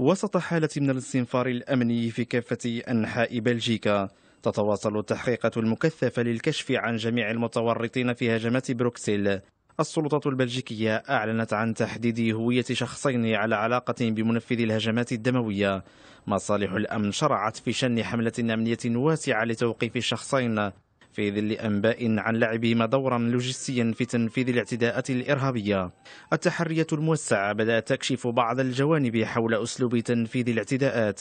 وسط حالة من الاستنفار الأمني في كافة أنحاء بلجيكا تتواصل التحقيقات المكثفة للكشف عن جميع المتورطين في هجمات بروكسل السلطات البلجيكية أعلنت عن تحديد هوية شخصين على علاقة بمنفذ الهجمات الدموية مصالح الأمن شرعت في شن حملة أمنية واسعة لتوقيف الشخصين في ظل أنباء عن لعبهما دورا لوجستيا في تنفيذ الاعتداءات الإرهابية التحرية الموسعة بدأت تكشف بعض الجوانب حول أسلوب تنفيذ الاعتداءات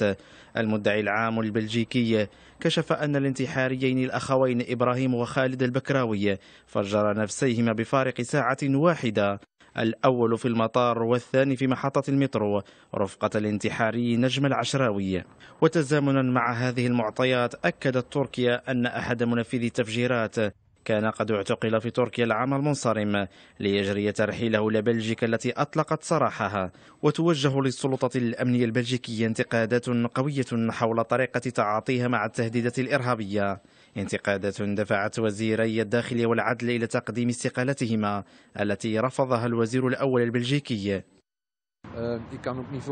المدعي العام البلجيكي كشف أن الانتحاريين الأخوين إبراهيم وخالد البكراوي فجر نفسيهما بفارق ساعة واحدة الأول في المطار والثاني في محطة المترو رفقة الانتحاري نجم العشراوي وتزامنا مع هذه المعطيات أكدت تركيا أن أحد منفذي التفجيرات كان قد اعتقل في تركيا العام المنصرم ليجري ترحيله لبلجيكا التي أطلقت سراحها وتوجه للسلطة الأمنية البلجيكية انتقادات قوية حول طريقة تعاطيها مع التهديدات الإرهابية انتقادات دفعت وزيري الداخلية والعدل إلى تقديم استقالتهما التي رفضها الوزير الأول البلجيكي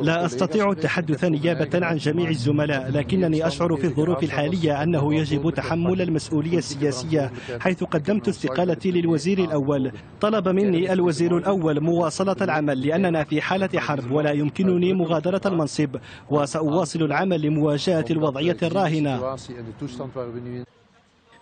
لا أستطيع التحدث نيابة عن جميع الزملاء لكنني أشعر في الظروف الحالية أنه يجب تحمل المسؤولية السياسية حيث قدمت استقالتي للوزير الأول طلب مني الوزير الأول مواصلة العمل لأننا في حالة حرب ولا يمكنني مغادرة المنصب وسأواصل العمل لمواجهة الوضعية الراهنة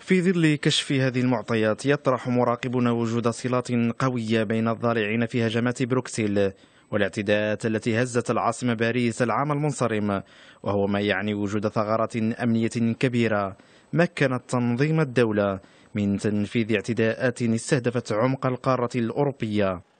في ظل كشف هذه المعطيات يطرح مراقبون وجود صلات قوية بين الضالعين في هجمات بروكسل والاعتداءات التي هزت العاصمة باريس العام المنصرم وهو ما يعني وجود ثغرات أمنية كبيرة مكنت تنظيم الدولة من تنفيذ اعتداءات استهدفت عمق القارة الأوروبية